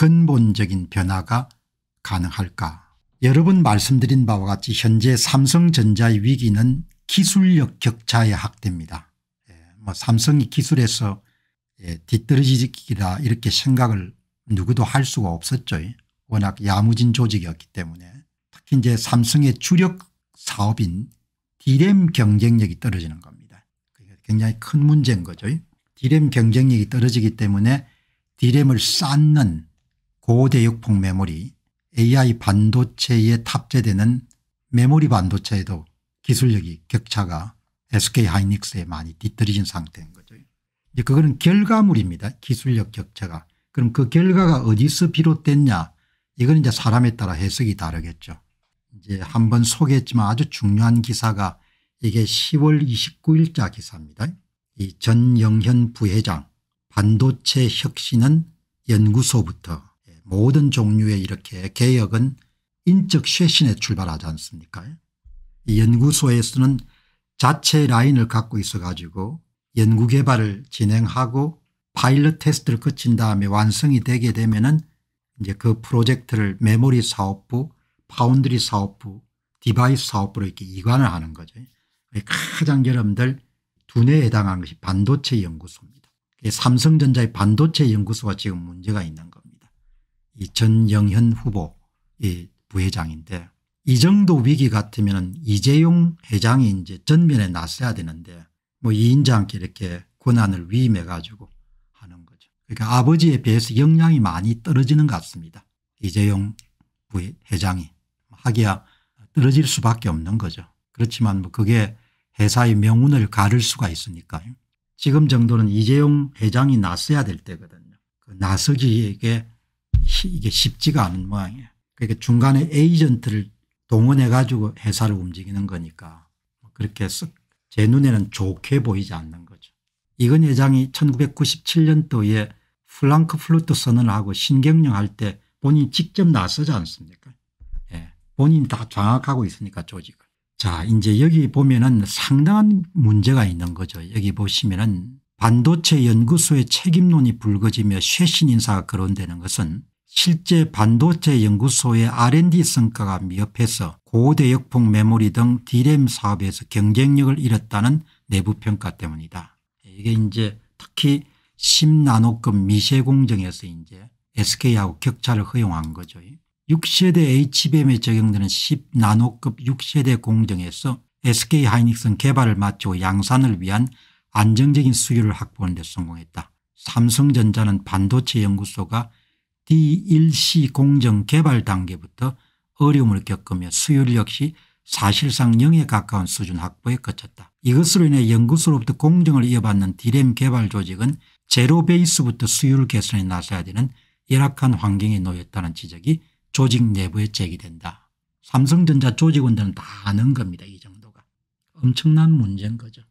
근본적인 변화가 가능할까 여러 번 말씀드린 바와 같이 현재 삼성전자의 위기는 기술력 격차의 학대입니다. 예, 뭐 삼성이 기술에서 예, 뒤떨어지기다 이렇게 생각을 누구도 할 수가 없었죠. 워낙 야무진 조직이었기 때문에 특히 이제 삼성의 주력 사업인 디램 경쟁력이 떨어지는 겁니다. 굉장히 큰 문제인 거죠. 디램 경쟁력이 떨어지기 때문에 디램을 쌓는 고대역폭 메모리 AI 반도체에 탑재되는 메모리 반도체에도 기술력이 격차가 SK 하이닉스에 많이 뒤떨어진 상태인 거죠. 이제 그거는 결과물입니다. 기술력 격차가. 그럼 그 결과가 어디서 비롯됐냐 이건 이제 사람에 따라 해석이 다르겠죠. 이제 한번 소개했지만 아주 중요한 기사가 이게 10월 29일자 기사입니다. 이 전영현 부회장 반도체 혁신은 연구소부터 모든 종류의 이렇게 개혁은 인적 쇄신에 출발하지 않습니까 이 연구소에서는 자체 라인을 갖고 있어 가지고 연구개발을 진행하고 파일럿 테스트를 거친 다음에 완성이 되게 되면 은 이제 그 프로젝트를 메모리 사업부 파운드리 사업부 디바이스 사업부로 이렇게 이관을 하는 거죠. 가장 여러분들 두뇌에 해당하는 것이 반도체 연구소입니다. 삼성전자의 반도체 연구소가 지금 문제가 있는 거이 전영현 후보 이 부회장인데 이 정도 위기 같으면 이재용 회장이 이제 전면에 나서야 되는데 뭐이인장한 이렇게 권한을 위임해 가지고 하는 거죠. 그러니까 아버지에 비해서 역량이 많이 떨어지는 것 같습니다. 이재용 부회장이 하기야 떨어질 수밖에 없는 거죠. 그렇지만 뭐 그게 회사의 명운을 가를 수가 있으니까요. 지금 정도는 이재용 회장이 나서야 될 때거든요. 그 나서기에게 이게 쉽지가 않은 모양이에요. 그러니까 중간에 에이전트를 동원해 가지고 회사를 움직이는 거니까 그렇게 쓱 제 눈에는 좋게 보이지 않는 거죠. 이건 회장이 1997년도에 플랑크 플루트 선언을 하고 신경령 할때 본인 직접 나서지 않습니까 예. 본인이 다 장악하고 있으니까 조직을. 자 이제 여기 보면은 상당한 문제가 있는 거죠. 여기 보시면은 반도체 연구소의 책임론이 불거지며 쇄신 인사가 거론되는 것은 실제 반도체 연구소의 R&D 성과가 미흡해서 고대 역풍 메모리 등 디램 사업에서 경쟁력을 잃었다는 내부평가 때문이다. 이게 이제 특히 10나노급 미세 공정에서 이제 SK하고 격차를 허용한 거죠. 6세대 HBM에 적용되는 10나노급 6세대 공정에서 SK 하이닉스 개발을 마치고 양산을 위한 안정적인 수요를 확보하는 데 성공했다. 삼성전자는 반도체 연구소가 D1시 공정 개발 단계부터 어려움을 겪으며 수율 역시 사실상 0에 가까운 수준 확보에 그쳤다. 이것으로 인해 연구소로부터 공정을 이어받는 디램 개발 조직은 제로 베이스부터 수율 개선에 나서야 되는 열악한 환경에 놓였다는 지적이 조직 내부에 제기된다. 삼성전자 조직원들은 다 아는 겁니다. 이 정도가. 엄청난 문제인 거죠.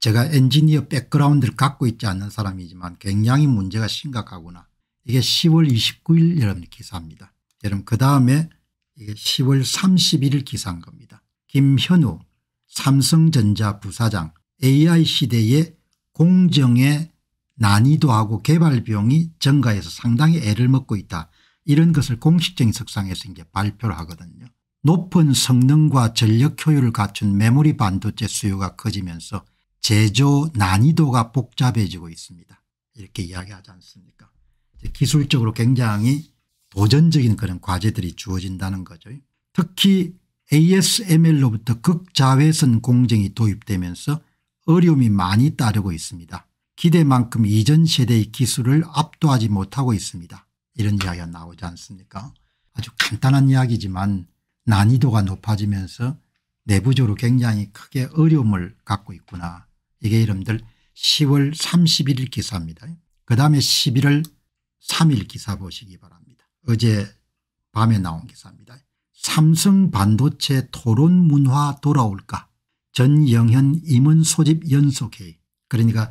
제가 엔지니어 백그라운드를 갖고 있지 않는 사람이지만 굉장히 문제가 심각하구나 이게 10월 29일 여러분 기사입니다. 여러분 그 다음에 이게 10월 31일 기사인 겁니다. 김현우 삼성전자 부사장 AI 시대의 공정의 난이도하고 개발 비용이 증가해서 상당히 애를 먹고 있다. 이런 것을 공식적인 석상에서 이제 발표를 하거든요. 높은 성능과 전력 효율을 갖춘 메모리 반도체 수요가 커지면서 제조 난이도가 복잡해지고 있습니다. 이렇게 이야기하지 않습니까 기술적으로 굉장히 도전적인 그런 과제들이 주어진다는 거죠. 특히 ASML로부터 극자외선 공정이 도입되면서 어려움이 많이 따르고 있습니다. 기대만큼 이전 세대의 기술을 압도하지 못하고 있습니다. 이런 이야기가 나오지 않습니까 아주 간단한 이야기지만 난이도가 높아지면서 내부적으로 굉장히 크게 어려움을 갖고 있구나. 이게 이름들 10월 31일 기사입니다. 그 다음에 11월 3일 기사 보시기 바랍니다. 어제 밤에 나온 기사입니다. 삼성 반도체 토론 문화 돌아올까 전영현 임원 소집 연속회의 그러니까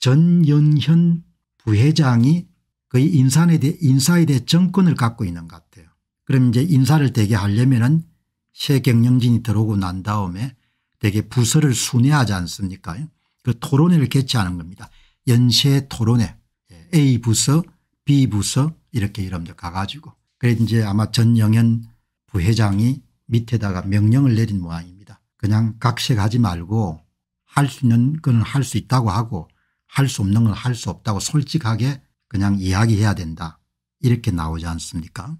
전영현 부회장이 거의 인사에 대해, 인사에 대해 정권을 갖고 있는 것 같아요. 그럼 이제 인사를 되게 하려면은 새 경영진이 들어오고 난 다음에 되게 부서를 순회하지 않습니까? 그 토론회를 개최하는 겁니다. 연쇄 토론회 예, A 부서 비부서 이렇게 이름도 가가지고 그래 이제 아마 전영현 부회장이 밑에다가 명령을 내린 모양입니다. 그냥 각색하지 말고 할 수 있는 건 할 수 있다고 하고 할 수 없는 건 할 수 없다고 솔직하게 그냥 이야기해야 된다. 이렇게 나오지 않습니까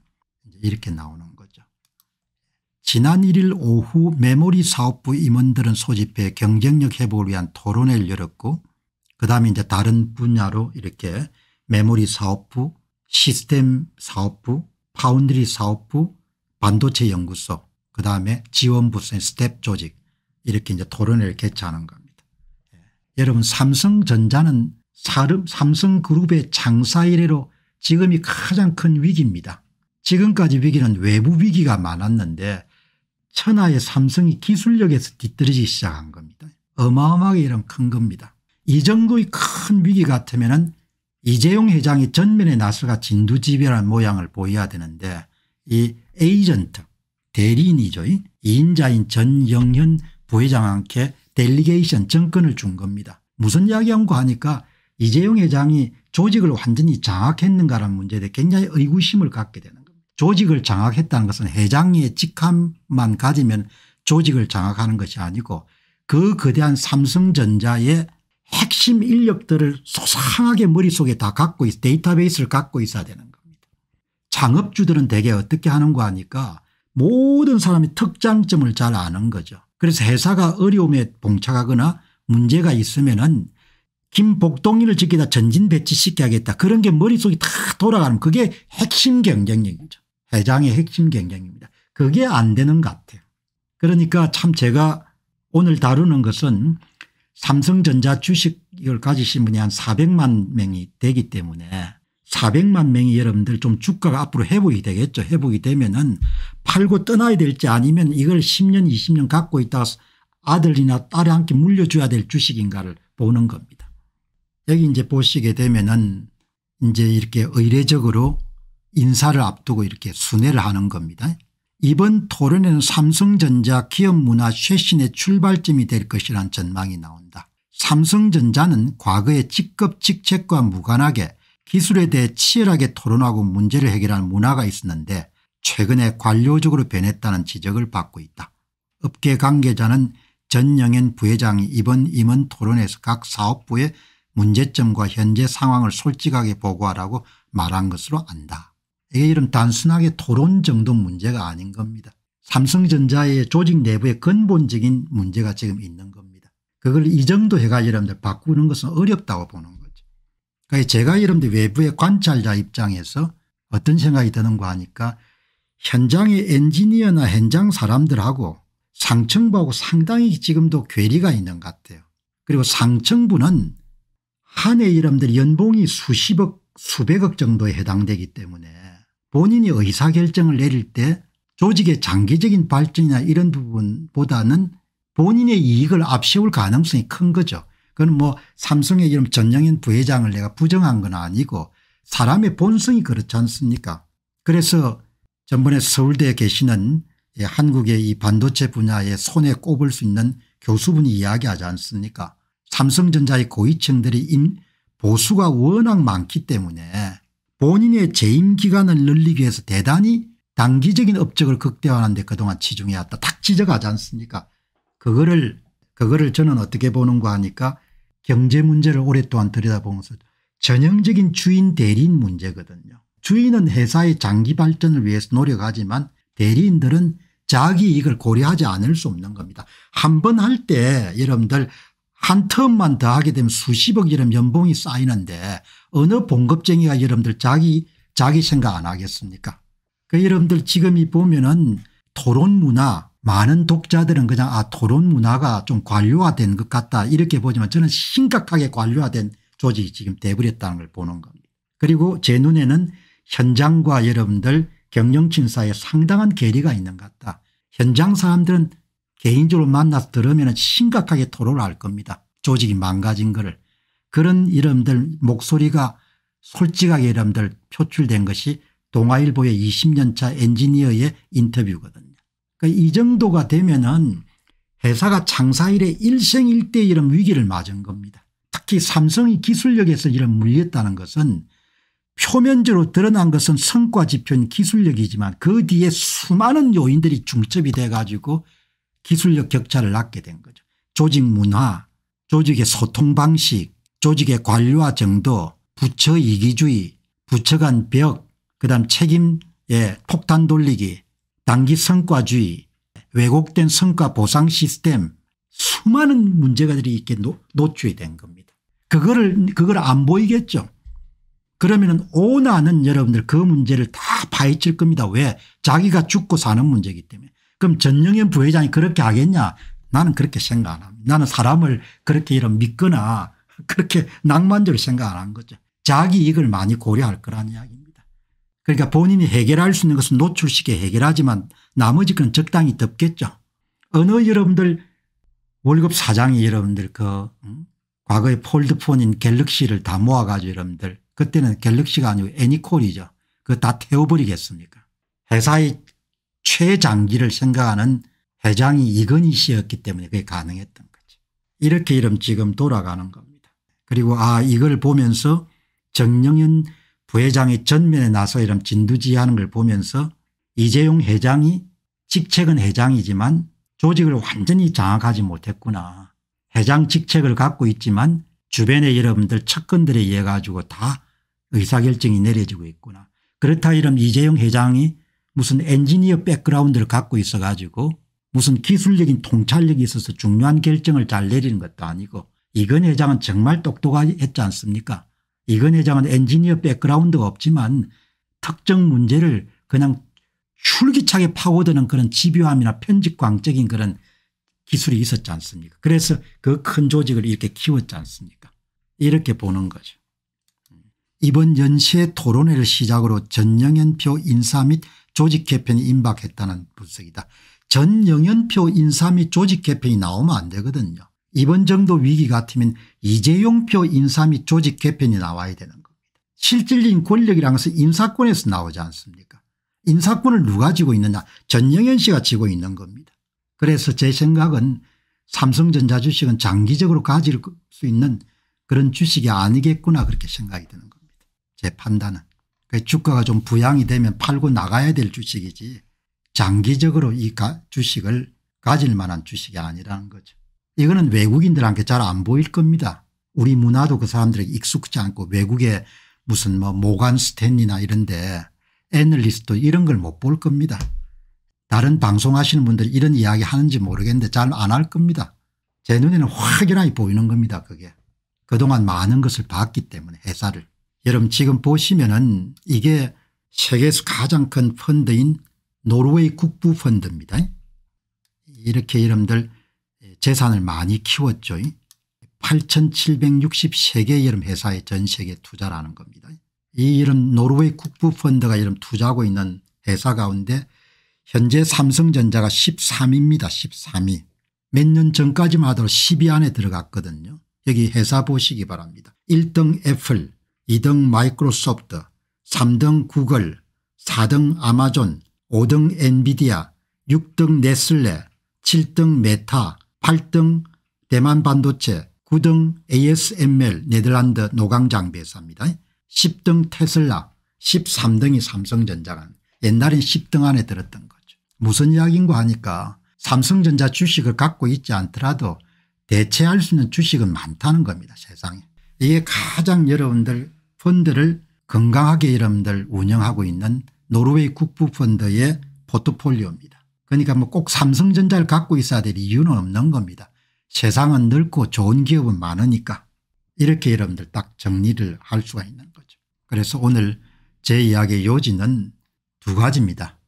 이렇게 나오는 거죠. 지난 1일 오후 메모리 사업부 임원들은 소집해 경쟁력 회복을 위한 토론회를 열었고 그다음에 이제 다른 분야로 이렇게 메모리 사업부, 시스템 사업부, 파운드리 사업부, 반도체 연구소, 그 다음에 지원부서인 스텝 조직 이렇게 이제 토론회를 개최하는 겁니다. 예. 여러분 삼성전자는 삼성그룹의 장사 이래로 지금이 가장 큰 위기입니다. 지금까지 위기는 외부 위기가 많았는데 천하의 삼성이 기술력에서 뒤떨어지기 시작한 겁니다. 어마어마하게 이런 큰 겁니다. 이 정도의 큰 위기 같으면 은 이재용 회장이 전면에 나서가 진두지배란 모양을 보여야 되는데 이 에이전트 대리인이죠. 2인자인 전영현 부회장한테 델리게이션 정권을 준 겁니다. 무슨 이야기한고 하니까 이재용 회장이 조직을 완전히 장악했는가라는 문제에 대해 굉장히 의구심을 갖게 되는 겁니다. 조직을 장악했다는 것은 회장의 직함만 가지면 조직을 장악하는 것이 아니고 그 거대한 삼성전자의 핵심 인력들을 소상하게 머릿속에 다 갖고 있 데이터베이스를 갖고 있어야 되는 겁니다. 창업주들은 대개 어떻게 하는가 하니까 모든 사람이 특장점을 잘 아는 거죠. 그래서 회사가 어려움에 봉착하거나 문제가 있으면 은 김복동이를 지키다 전진 배치시켜야겠다 그런 게 머릿속이 다 돌아가는 그게 핵심 경쟁력이죠. 회장의 핵심 경쟁입니다. 그게 안 되는 것 같아요. 그러니까 참 제가 오늘 다루는 것은 삼성전자 주식을 가지신 분이 한 400만 명이 되기 때문에 400만 명이 여러분들 좀 주가가 앞으로 회복이 되겠죠. 회복이 되면은 팔고 떠나야 될지 아니면 이걸 10년 20년 갖고 있다가 아들이나 딸이 함께 물려줘야 될 주식인가를 보는 겁니다. 여기 이제 보시게 되면은 이제 이렇게 의례적으로 인사를 앞두고 이렇게 순회를 하는 겁니다. 이번 토론에는 삼성전자 기업문화 쇄신의 출발점이 될 것이란 전망이 나온다. 삼성전자는 과거의 직급 직책과 무관하게 기술에 대해 치열하게 토론하고 문제를 해결한 문화가 있었는데 최근에 관료적으로 변했다는 지적을 받고 있다. 업계 관계자는 전영현 부회장이 이번 임원 토론에서 각 사업부의 문제점과 현재 상황을 솔직하게 보고하라고 말한 것으로 안다. 이게 이런 단순하게 토론 정도 문제가 아닌 겁니다. 삼성전자의 조직 내부의 근본적인 문제가 지금 있는 겁니다. 그걸 이 정도 해가 여러분들 바꾸는 것은 어렵다고 보는 거죠. 그러니까 제가 여러분들 외부의 관찰자 입장에서 어떤 생각이 드는가 하니까 현장의 엔지니어나 현장 사람들하고 상층부하고 상당히 지금도 괴리가 있는 것 같아요. 그리고 상층부는 한 해여러분들 연봉이 수십억 수백억 정도에 해당되기 때문에 본인이 의사결정을 내릴 때 조직의 장기적인 발전이나 이런 부분보다는 본인의 이익을 앞세울 가능성이 큰 거죠. 그건 뭐 삼성의 이름 전영현 부회장을 내가 부정한 건 아니고 사람의 본성이 그렇지 않습니까 그래서 전번에 서울대에 계시는 한국의 이 반도체 분야에 손에 꼽을 수 있는 교수분이 이야기하지 않습니까 삼성전자의 고위층들이 보수가 워낙 많기 때문에 본인의 재임 기간을 늘리기 위해서 대단히 단기적인 업적을 극대화하는데 그동안 치중해왔다. 딱 지적하지 않습니까 그거를 그거를 저는 어떻게 보는가 하니까 경제 문제를 오랫동안 들여다보면서 전형적인 주인 대리인 문제거든요. 주인은 회사의 장기 발전을 위해서 노력하지만 대리인들은 자기 이익을 고려하지 않을 수 없는 겁니다. 한 번 할 때 여러분들 한 텀만 더 하게 되면 수십억 이런 연봉이 쌓이는데 어느 봉급쟁이가 여러분들 자기 자기 생각 안 하겠습니까 그 여러분들 지금 이 보면은 토론 문화 많은 독자들은 그냥 아 토론 문화가 좀 관료화된 것 같다 이렇게 보지만 저는 심각하게 관료화된 조직이 지금 돼버렸다는 걸 보는 겁니다. 그리고 제 눈에는 현장과 여러분들 경영친 사에 상당한 괴리가 있는 것 같다. 현장 사람들은 개인적으로 만나서 들으면 심각하게 토론를할 겁니다. 조직이 망가진 거를. 그런 이름들 목소리가 솔직하게 이름들 표출된 것이 동아일보의 20년차 엔지니어의 인터뷰거든요. 그러니까 이 정도가 되면은 회사가 창사 일에 일생일대 이런 위기를 맞은 겁니다. 특히 삼성이 기술력에서 이런 물렸다는 것은 표면적으로 드러난 것은 성과 지표인 기술력이지만 그 뒤에 수많은 요인들이 중첩이 돼 가지고 기술력 격차를 낳게 된 거죠. 조직 문화 조직의 소통 방식 조직의 관료화 정도 부처 이기주의 부처 간벽 그다음 책임의 폭탄 돌리기 단기 성과주의 왜곡된 성과 보상 시스템 수많은 문제가들이 있게 노출된 겁니다. 그거를 그걸 안 보이겠죠. 그러면은 오나는 여러분들 그 문제를 다 파헤칠 겁니다. 왜? 자기가 죽고 사는 문제이기 때문에. 그럼 전영현 부회장이 그렇게 하겠냐 나는 그렇게 생각 안 합니다. 나는 사람을 그렇게 이런 믿거나 그렇게 낭만적으로 생각 안 한 거죠. 자기 이익을 많이 고려할 거라는 이야기입니다. 그러니까 본인이 해결할 수 있는 것은 노출시켜 해결하지만 나머지 건 적당히 덮겠죠. 어느 여러분들 월급 사장이 여러분들 그 음? 과거의 폴드폰인 갤럭시를 다 모아가지고 여러분들 그때는 갤럭시가 아니고 애니콜이죠. 그거 다 태워버리겠습니까. 회사의 최장기를 생각하는 회장이 이건희 씨였기 때문에 그게 가능했던 거죠. 이렇게 이름 지금 돌아가는 겁니다. 그리고 아 이걸 보면서 정영현 부회장이 전면에 나서 이런 진두지휘하는 걸 보면서 이재용 회장이 직책은 회장이지만 조직을 완전히 장악하지 못했구나. 회장 직책을 갖고 있지만 주변의 여러분들 측근들에 의해 가지고 다 의사결정이 내려지고 있구나. 그렇다 이러면 이재용 회장이 무슨 엔지니어 백그라운드를 갖고 있어 가지고 무슨 기술적인 통찰력이 있어서 중요한 결정을 잘 내리는 것도 아니고 이건 회장은 정말 똑똑했지 않습니까 이건 회장은 엔지니어 백그라운드가 없지만 특정 문제를 그냥 출기차게 파고드는 그런 집요함이나 편집광적인 그런 기술이 있었지 않습니까 그래서 그 큰 조직을 이렇게 키웠지 않습니까 이렇게 보는 거죠. 이번 연시의 토론회를 시작으로 전영현표 인사 및 조직 개편이 임박했다는 분석이다. 전영연표 인사 및 조직 개편이 나오면 안 되거든요. 이번 정도 위기 같으면 이재용표 인사 및 조직 개편이 나와야 되는 겁니다. 실질적인 권력이라는 것은 인사권에서 나오지 않습니까 인사권을 누가 지고 있느냐 전영현 씨가 지고 있는 겁니다. 그래서 제 생각은 삼성전자 주식은 장기적으로 가질 수 있는 그런 주식이 아니겠구나 그렇게 생각이 드는 겁니다. 제 판단은. 그러니까 주가가 좀 부양이 되면 팔고 나가야 될 주식이지 장기적으로 이 주식을 가질 만한 주식이 아니라는 거죠. 이거는 외국인들한테 잘 안 보일 겁니다. 우리 문화도 그 사람들에게 익숙지 않고 외국에 무슨 뭐 모간 스탠리나 이런데 애널리스트 이런 걸 못 볼 겁니다. 다른 방송하시는 분들이 이런 이야기 하는지 모르겠는데 잘 안 할 겁니다. 제 눈에는 확연하게 보이는 겁니다 그게. 그동안 많은 것을 봤기 때문에 회사를. 여러분 지금 보시면은 이게 세계에서 가장 큰 펀드인 노르웨이 국부 펀드입니다. 이렇게 여러분들 재산을 많이 키웠죠. 8763개 여름 회사에 전 세계 투자라는 겁니다. 이 이름 노르웨이 국부 펀드가 이름 투자하고 있는 회사 가운데 현재 삼성전자가 13위입니다. 13위. 몇 년 전까지만 하더라도 10위 안에 들어갔거든요. 여기 회사 보시기 바랍니다. 1등 애플 2등 마이크로소프트 3등 구글 4등 아마존 5등 엔비디아 6등 네슬레 7등 메타 8등 대만 반도체 9등 ASML 네덜란드 노강장비회사입니다 10등 테슬라 13등이 삼성전자가 옛날엔 10등 안에 들었던 거죠. 무슨 이야기인고 하니까 삼성전자 주식을 갖고 있지 않더라도 대체할 수 있는 주식은 많다는 겁니다 세상에. 이게 가장 여러분들 펀드를 건강하게 여러분들 운영하고 있는 노르웨이 국부펀드의 포트폴리오입니다. 그러니까 뭐 꼭 삼성전자를 갖고 있어야 될 이유는 없는 겁니다. 세상은 넓고 좋은 기업은 많으니까 이렇게 여러분들 딱 정리를 할 수가 있는 거죠. 그래서 오늘 제 이야기의 요지는 두 가지입니다.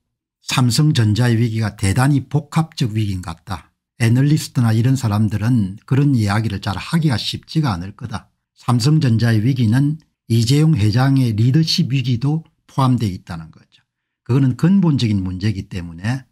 삼성전자의 위기가 대단히 복합적 위기인 것 같다. 애널리스트나 이런 사람들은 그런 이야기를 잘 하기가 쉽지가 않을 거다. 삼성전자의 위기는 이재용 회장의 리더십 위기도 포함되어 있다는 거죠. 그거는 근본적인 문제이기 때문에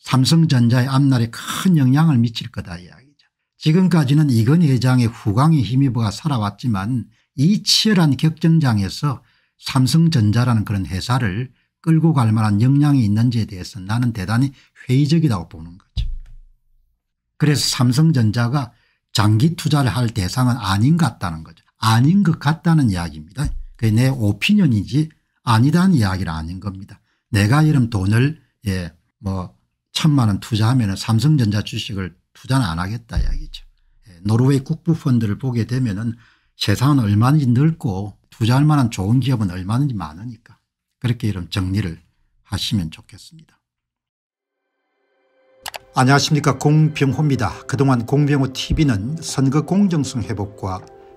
삼성전자의 앞날에 큰 영향을 미칠 거다 이야기죠. 지금까지는 이건희 회장의 후광에 힘입어 살아왔지만 이 치열한 격정장에서 삼성전자라는 그런 회사를 끌고 갈 만한 역량이 있는지에 대해서 나는 대단히 회의적이라고 보는 거죠. 그래서 삼성전자가 장기 투자를 할 대상은 아닌 것 같다는 거죠. 아닌 것 같다는 이야기입니다. 그게 내 오피니언이지 아니다는 이야기는 아닌 겁니다. 내가 이런 돈을 예, 뭐 천만 원 투자하면 삼성전자 주식을 투자는 안 하겠다 이야기죠. 예, 노르웨이 국부펀드를 보게 되면 은 세상은 얼마든지 넓고 투자할 만한 좋은 기업은 얼마든지 많으니까 그렇게 이런 정리를 하시면 좋겠습니다. 안녕하십니까 공병호입니다. 그동안 공병호 tv는 선거 공정성 회복과